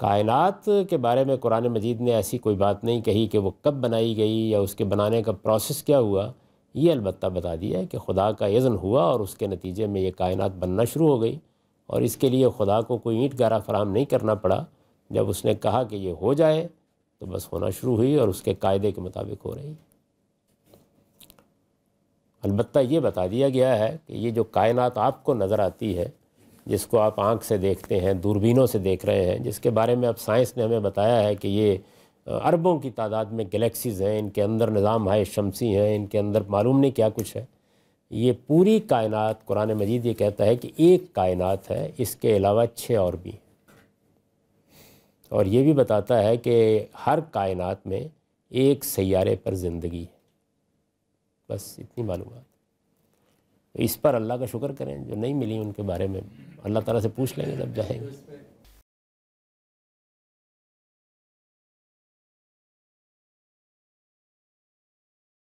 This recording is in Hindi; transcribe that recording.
कायनात के बारे में कुरान मजीद ने ऐसी कोई बात नहीं कही कि वो कब बनाई गई या उसके बनाने का प्रोसेस क्या हुआ ये अलबत् बता दिया है कि खुदा का यज़न हुआ और उसके नतीजे में ये कायनात बनना शुरू हो गई और इसके लिए खुदा को कोई ईंट गारा फराम नहीं करना पड़ा जब उसने कहा कि ये हो जाए तो बस होना शुरू हुई और उसके कायदे के मुताबिक हो रही अलबत् ये बता दिया गया है कि ये जो कायनात आपको नज़र आती है जिसको आप आँख से देखते हैं दूरबीनों से देख रहे हैं जिसके बारे में अब साइंस ने हमें बताया है कि ये अरबों की तादाद में गलेक्सीज़ हैं इनके अंदर निज़ाम हाय शमसी हैं इनके अंदर मालूम नहीं क्या कुछ है ये पूरी कायनात कुरान मजीद ये कहता है कि एक कायनात है इसके अलावा छः और भी और ये भी बताता है कि हर कायनात में एक सैारे पर ज़िंदगी है बस इतनी मालूम तो इस पर अल्लाह का शुक्र करें जो नहीं मिली उनके बारे में अल्लाह ताला से पूछ लेंगे जब जाएंगे